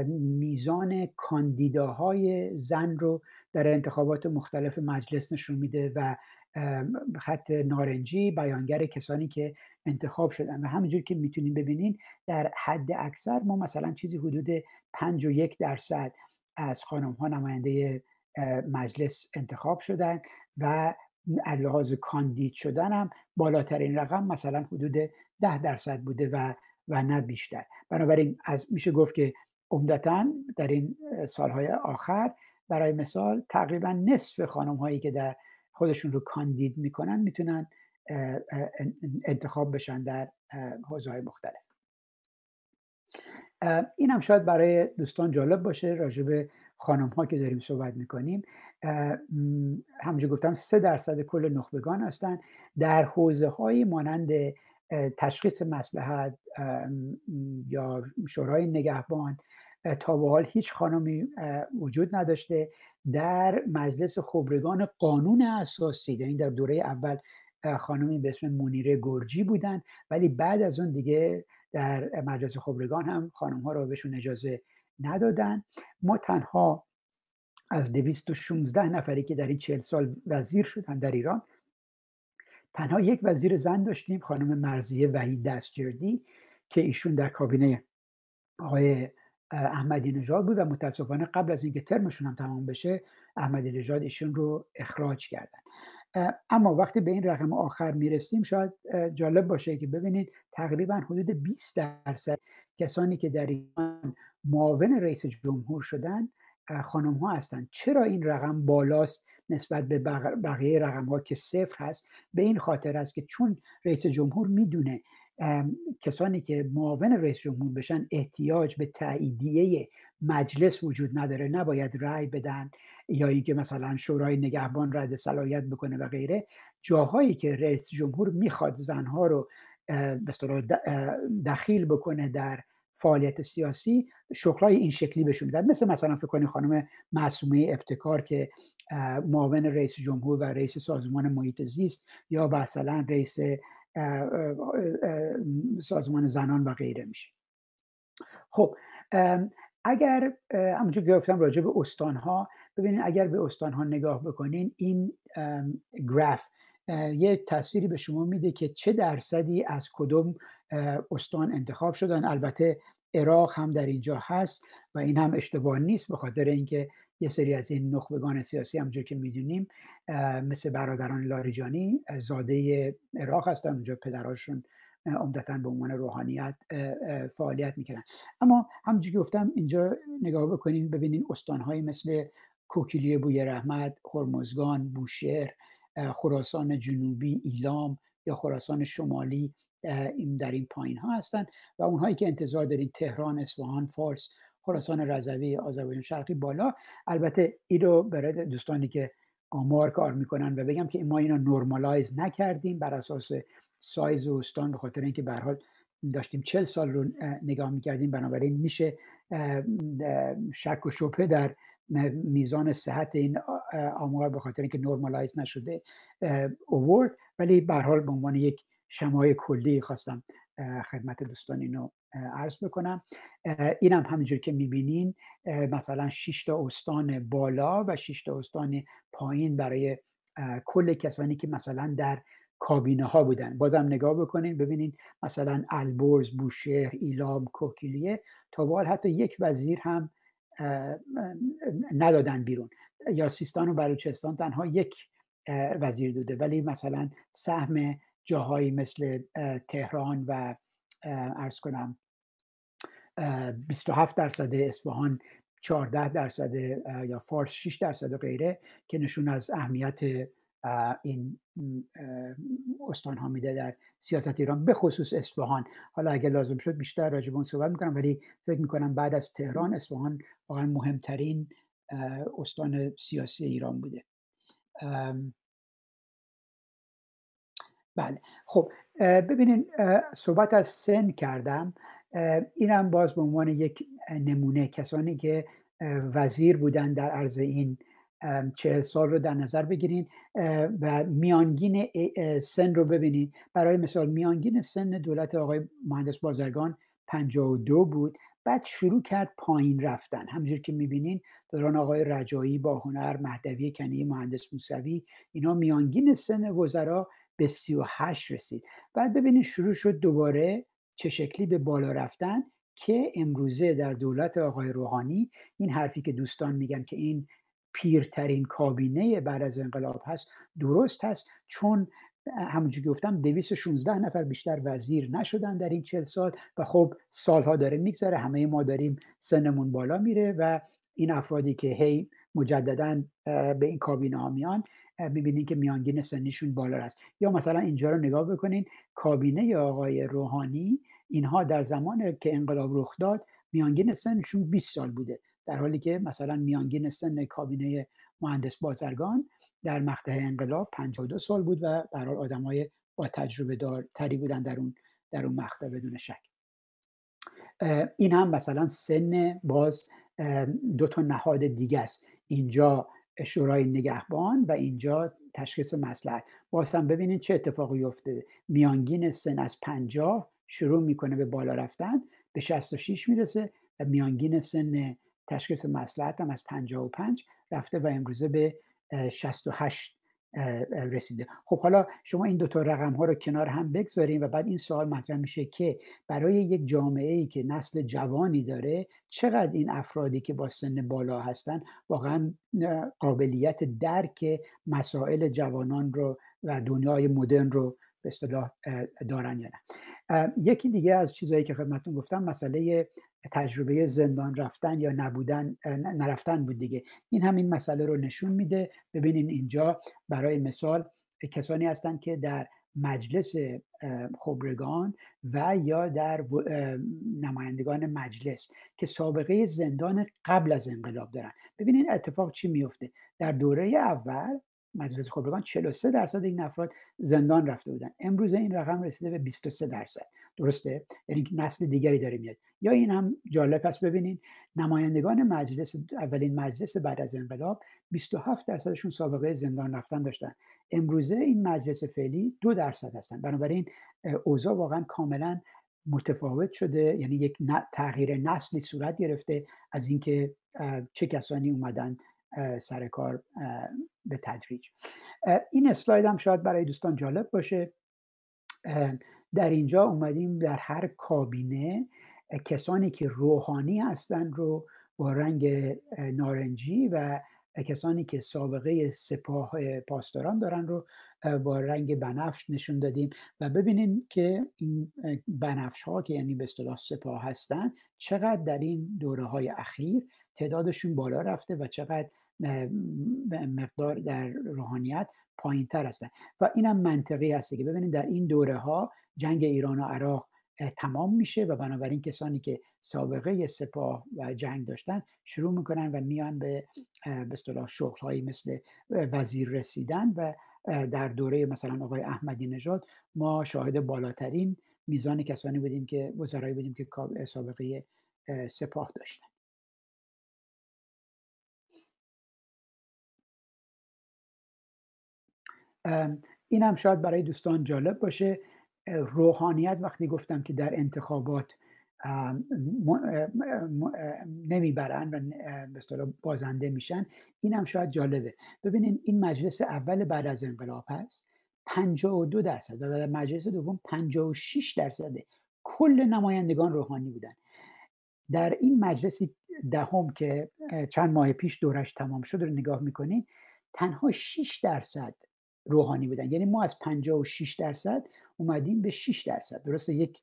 میزان کاندیداهای زن رو در انتخابات مختلف مجلس نشون میده و خط نارنجی بیانگر کسانی که انتخاب شدن و همینجور که میتونیم ببینین در حد اکثر ما مثلا چیزی حدود 5 و یک درصد از خانم ها نماینده مجلس انتخاب شدن و لحاظ کاندید شدن هم بالاترین رقم مثلا حدود ده درصد بوده و و نه بیشتر بنابراین از میشه گفت که عمدتا در این سالهای آخر برای مثال تقریبا نصف خانم هایی که در خودشون رو کاندید میکنن میتونن انتخاب بشن در حوزه های مختلف این هم شاید برای دوستان جالب باشه راجب خانم ها که داریم صحبت میکنیم همجور گفتم سه درصد کل نخبگان هستند در حوزه های مانند تشخیص مسلحت یا شورای نگهبان تا به حال هیچ خانمی وجود نداشته در مجلس خبرگان قانون اساسی یعنی در دوره اول خانمی به اسم منیره گرجی بودن ولی بعد از اون دیگه در مجلس خبرگان هم خانم ها رو بهشون اجازه ندادن ما تنها از 216 نفری که در این 40 سال وزیر شدن در ایران تنها یک وزیر زن داشتیم خانم مرزیه وحید دستجردی که ایشون در کابینه آقای احمدی نژاد بود و متاسفانه قبل از اینکه ترمشون هم تمام بشه احمدی نژاد ایشون رو اخراج کردن اما وقتی به این رقم آخر میرسیم شاید جالب باشه که ببینید تقریبا حدود 20 درصد کسانی که در ایران معاون رئیس جمهور شدن خانم ها هستن چرا این رقم بالاست نسبت به بقیه رقم ها که صفر هست به این خاطر است که چون رئیس جمهور میدونه کسانی که معاون رئیس جمهور بشن احتیاج به تاییدیه مجلس وجود نداره نباید رأی بدن یا اینکه مثلا شورای نگهبان رد صلاحیت بکنه و غیره جاهایی که رئیس جمهور میخواد زنها رو به دخیل بکنه در فعالیت سیاسی شغلای این شکلی بشون میدن مثل مثلا فکر کنید خانم معصومه ابتکار که معاون رئیس جمهور و رئیس سازمان محیط زیست یا مثلا رئیس سازمان زنان و غیره میشه خب اگر همونجور گفتم راجع به استانها ببینید اگر به استانها نگاه بکنین این گراف یه تصویری به شما میده که چه درصدی از کدوم استان انتخاب شدن البته عراق هم در اینجا هست و این هم اشتباه نیست به خاطر اینکه یه سری از این نخبگان سیاسی همونجور که میدونیم مثل برادران لاریجانی زاده عراق هستن اونجا پدراشون عمدتا به عنوان روحانیت فعالیت میکنن اما همجور که گفتم اینجا نگاه بکنین ببینین استانهایی مثل کوکیلی بوی رحمت هرمزگان بوشهر خراسان جنوبی ایلام یا خراسان شمالی این در این پایین ها هستند و اونهایی که انتظار دارین تهران اصفهان فارس خراسان رضوی آذربایجان شرقی بالا البته اینو برای دوستانی که آمار کار میکنن و بگم که ما اینا نرمالایز نکردیم بر اساس سایز و استان به خاطر اینکه به حال داشتیم چل سال رو نگاه میکردیم بنابراین میشه شک و شبه در میزان صحت این آمار به خاطر اینکه نرمالایز نشده اوورد ولی به حال به عنوان یک شمای کلی خواستم خدمت دوستان اینو عرض بکنم اینم هم همینجور که میبینین مثلا 6 تا استان بالا و 6 تا استان پایین برای کل کسانی که مثلا در کابینه ها بودن بازم نگاه بکنین ببینین مثلا البرز بوشهر ایلام کوکیلیه تا بال حتی یک وزیر هم ندادن بیرون یا سیستان و بلوچستان تنها یک وزیر دوده ولی مثلا سهم جاهایی مثل تهران و ارز کنم 27 درصد اصفهان 14 درصد یا فارس 6 درصد غیره که نشون از اهمیت این استان ها میده در سیاست ایران به خصوص اصفهان حالا اگه لازم شد بیشتر راجع به اون صحبت میکنم ولی فکر میکنم بعد از تهران اصفهان واقعا مهمترین استان سیاسی ایران بوده بله خب ببینین صحبت از سن کردم اینم باز به عنوان یک نمونه کسانی که وزیر بودن در عرض این چهل سال رو در نظر بگیرین و میانگین سن رو ببینین برای مثال میانگین سن دولت آقای مهندس بازرگان 52 بود بعد شروع کرد پایین رفتن همجور که میبینین دوران آقای رجایی با هنر مهدوی کنی مهندس موسوی اینا میانگین سن وزرا به 38 رسید بعد ببینید شروع شد دوباره چه شکلی به بالا رفتن که امروزه در دولت آقای روحانی این حرفی که دوستان میگن که این پیرترین کابینه بعد از انقلاب هست درست هست چون همونجور که گفتم 216 نفر بیشتر وزیر نشدن در این چل سال و خب سالها داره میگذره همه ما داریم سنمون بالا میره و این افرادی که هی مجددا به این کابینه ها میان میبینین که میانگین سنیشون بالا است یا مثلا اینجا رو نگاه بکنین کابینه آقای روحانی اینها در زمان که انقلاب رخ داد میانگین سنشون 20 سال بوده در حالی که مثلا میانگین سن کابینه مهندس بازرگان در مقطع انقلاب 52 سال بود و برای آدمای با تجربه دار تری بودن در اون در اون مقطع بدون شک این هم مثلا سن باز دو تا نهاد دیگه است اینجا شورای نگهبان و اینجا تشخیص مسلحت باز هم ببینید چه اتفاقی افتاده میانگین سن از 50 شروع میکنه به بالا رفتن به 66 میرسه و میانگین سن تشخیص مسلحت هم از 55 رفته و امروزه به 68 رسیده خب حالا شما این دوتا رقم ها رو کنار هم بگذاریم و بعد این سوال مطرح میشه که برای یک جامعه ای که نسل جوانی داره چقدر این افرادی که با سن بالا هستن واقعا قابلیت درک مسائل جوانان رو و دنیای مدرن رو به اصطلاح دارن یا نه یکی دیگه از چیزهایی که خدمتون گفتم مسئله تجربه زندان رفتن یا نبودن نرفتن بود دیگه این همین مسئله رو نشون میده ببینین اینجا برای مثال کسانی هستند که در مجلس خبرگان و یا در نمایندگان مجلس که سابقه زندان قبل از انقلاب دارن ببینین اتفاق چی میفته در دوره اول مجلس خبرگان 43 درصد این افراد زندان رفته بودن امروز این رقم رسیده به 23 درصد درسته یعنی نسل دیگری داره میاد یا این هم جالب پس ببینین نمایندگان مجلس اولین مجلس بعد از انقلاب 27 درصدشون سابقه زندان رفتن داشتن امروزه این مجلس فعلی دو درصد هستن بنابراین اوضاع واقعا کاملا متفاوت شده یعنی یک تغییر نسلی صورت گرفته از اینکه چه کسانی اومدن سر کار به تدریج این اسلاید هم شاید برای دوستان جالب باشه در اینجا اومدیم در هر کابینه کسانی که روحانی هستند رو با رنگ نارنجی و کسانی که سابقه سپاه پاسداران دارن رو با رنگ بنفش نشون دادیم و ببینین که این بنفش ها که یعنی به اصطلاح سپاه هستند چقدر در این دوره های اخیر تعدادشون بالا رفته و چقدر مقدار در روحانیت پایین تر هستن و اینم منطقی هست که ببینید در این دوره ها جنگ ایران و عراق تمام میشه و بنابراین کسانی که سابقه سپاه و جنگ داشتن شروع میکنن و میان به به اصطلاح شغلهایی مثل وزیر رسیدن و در دوره مثلا آقای احمدی نژاد ما شاهد بالاترین میزان کسانی بودیم که وزرایی بودیم که سابقه سپاه داشتن این هم شاید برای دوستان جالب باشه روحانیت وقتی گفتم که در انتخابات نمیبرن و به بازنده میشن این هم شاید جالبه ببینین این مجلس اول بعد از انقلاب هست 52 درصد و در مجلس دوم 56 درصده کل نمایندگان روحانی بودن در این مجلس دهم که چند ماه پیش دورش تمام شد رو نگاه میکنین تنها 6 درصد روحانی بودن یعنی ما از 56 درصد اومدیم به 6 درصد درسته یک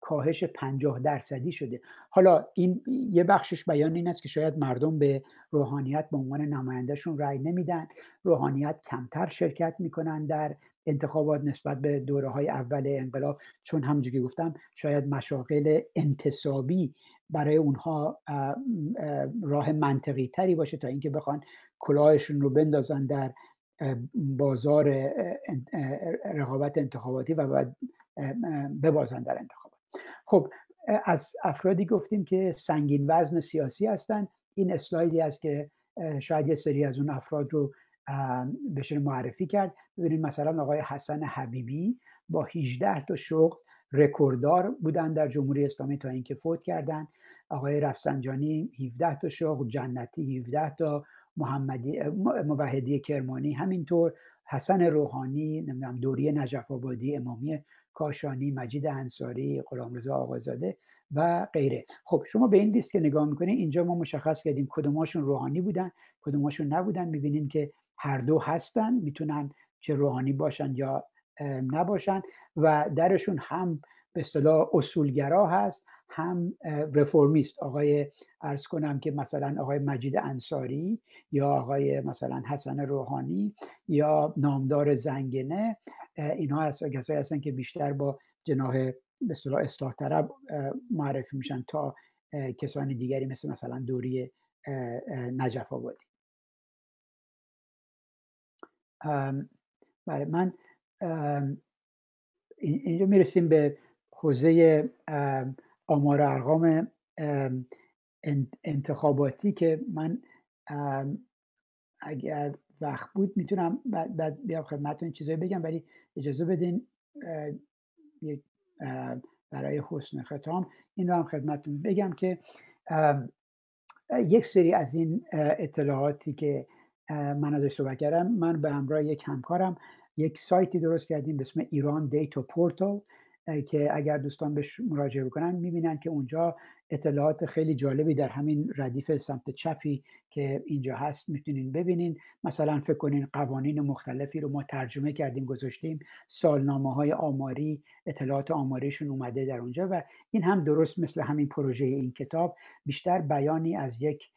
کاهش 50 درصدی شده حالا این یه بخشش بیان این است که شاید مردم به روحانیت به عنوان نمایندهشون رأی نمیدن روحانیت کمتر شرکت میکنن در انتخابات نسبت به دوره های اول انقلاب چون همونجوری گفتم شاید مشاغل انتصابی برای اونها راه منطقی تری باشه تا اینکه بخوان کلاهشون رو بندازن در بازار رقابت انتخاباتی و باید ببازن در انتخابات خب از افرادی گفتیم که سنگین وزن سیاسی هستند این اسلایدی است که شاید یه سری از اون افراد رو بشن معرفی کرد ببینید مثلا آقای حسن حبیبی با 18 تا شغل رکورددار بودن در جمهوری اسلامی تا اینکه فوت کردن آقای رفسنجانی 17 تا شغل جنتی 17 تا محمدی موحدی کرمانی همینطور حسن روحانی نمیدونم دوری نجف آبادی امامی کاشانی مجید انصاری رضا آقازاده و غیره خب شما به این لیست که نگاه میکنید اینجا ما مشخص کردیم کدوماشون روحانی بودن کدوماشون نبودن میبینیم که هر دو هستن میتونن چه روحانی باشن یا نباشن و درشون هم به اصطلاح اصولگرا هست هم رفرمیست آقای ارز کنم که مثلا آقای مجید انصاری یا آقای مثلا حسن روحانی یا نامدار زنگنه اینها کسایی هستن که بیشتر با جناه به اصطلاح اصلاح طرف معرفی میشن تا کسان دیگری مثل مثلا دوری نجف آبادی برای بله، من اینجا میرسیم به حوزه آمار ارقام انتخاباتی که من اگر وقت بود میتونم بعد بیام خدمتتون چیزایی بگم ولی اجازه بدین برای حسن ختام این رو هم خدمتتون بگم که یک سری از این اطلاعاتی که من ازش صحبت کردم من به همراه یک همکارم یک سایتی درست کردیم به اسم ایران دیتا پورتال که اگر دوستان بهش مراجعه بکنن میبینن که اونجا اطلاعات خیلی جالبی در همین ردیف سمت چپی که اینجا هست میتونین ببینین مثلا فکر کنین قوانین مختلفی رو ما ترجمه کردیم گذاشتیم سالنامه های آماری اطلاعات آماریشون اومده در اونجا و این هم درست مثل همین پروژه این کتاب بیشتر بیانی از یک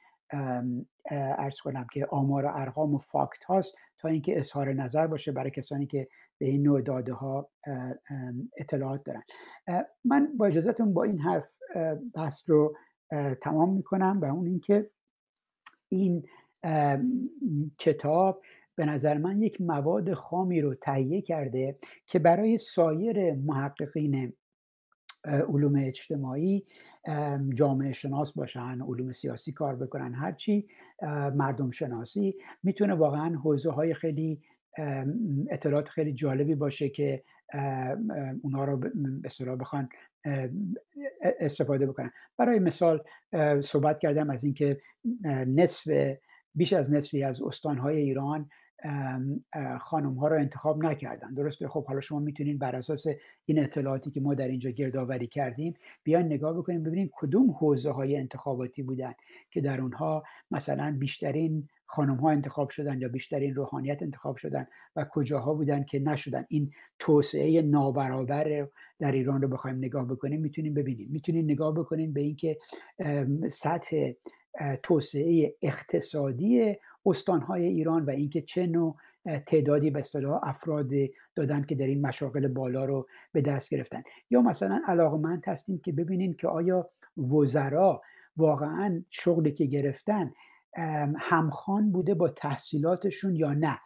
ارز کنم که آمار و ارقام و فاکت هاست تا اینکه اظهار نظر باشه برای کسانی که به این نوع داده ها اطلاعات دارن من با اجازهتون با این حرف بحث رو تمام میکنم و اون اینکه این کتاب به نظر من یک مواد خامی رو تهیه کرده که برای سایر محققین علوم اجتماعی جامعه شناس باشن علوم سیاسی کار بکنن هرچی مردم شناسی میتونه واقعا حوزه های خیلی اطلاعات خیلی جالبی باشه که اونها رو به صلاح بخوان استفاده بکنن برای مثال صحبت کردم از اینکه نصف بیش از نصفی از استانهای ایران خانم ها رو انتخاب نکردن درسته خب حالا شما میتونین بر اساس این اطلاعاتی که ما در اینجا گردآوری کردیم بیان نگاه بکنیم ببینیم کدوم حوزه های انتخاباتی بودن که در اونها مثلا بیشترین خانم ها انتخاب شدن یا بیشترین روحانیت انتخاب شدن و کجاها بودن که نشدن این توسعه نابرابر در ایران رو بخوایم نگاه بکنیم میتونیم ببینیم میتونیم نگاه بکنیم به اینکه سطح توسعه اقتصادی استانهای ایران و اینکه چه نوع تعدادی به اصطلاح افراد دادن که در این مشاغل بالا رو به دست گرفتن یا مثلا علاقمند هستیم که ببینین که آیا وزرا واقعا شغلی که گرفتن همخوان بوده با تحصیلاتشون یا نه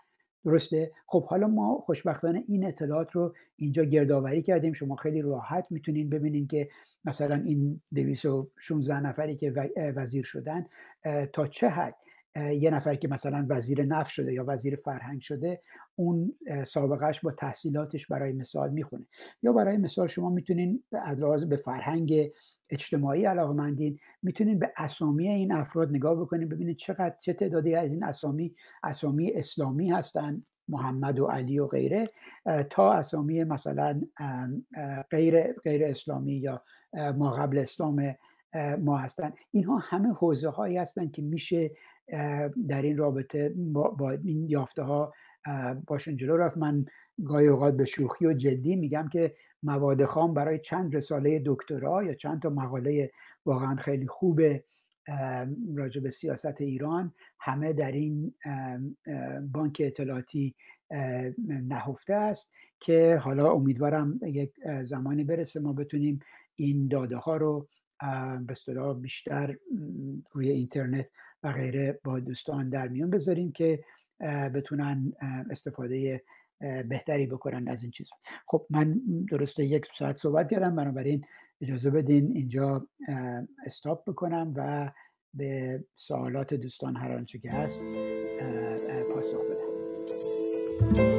درسته خب حالا ما خوشبختانه این اطلاعات رو اینجا گردآوری کردیم شما خیلی راحت میتونین ببینین که مثلا این 216 نفری که وزیر شدن تا چه حد یه نفر که مثلا وزیر نفت شده یا وزیر فرهنگ شده اون سابقهش با تحصیلاتش برای مثال میخونه یا برای مثال شما میتونین به به فرهنگ اجتماعی مندین میتونین به اسامی این افراد نگاه بکنین ببینین چقدر چه تعدادی از این اسامی اسامی اسلامی هستن محمد و علی و غیره تا اسامی مثلا غیر غیر اسلامی یا ما قبل اسلام ما هستن اینها همه حوزه هایی هستن که میشه در این رابطه با این یافته ها باشون جلو رفت من گاهی اوقات به شوخی و جدی میگم که مواد خام برای چند رساله دکترا یا چند تا مقاله واقعا خیلی خوبه راجع به سیاست ایران همه در این بانک اطلاعاتی نهفته است که حالا امیدوارم یک زمانی برسه ما بتونیم این داده ها رو به بیشتر روی اینترنت و غیره با دوستان در میون بذاریم که بتونن استفاده بهتری بکنن از این چیز. خب من درسته یک ساعت صحبت کردم بنابراین اجازه بدین اینجا استاپ بکنم و به سوالات دوستان هر آنچه که هست پاسخ بدم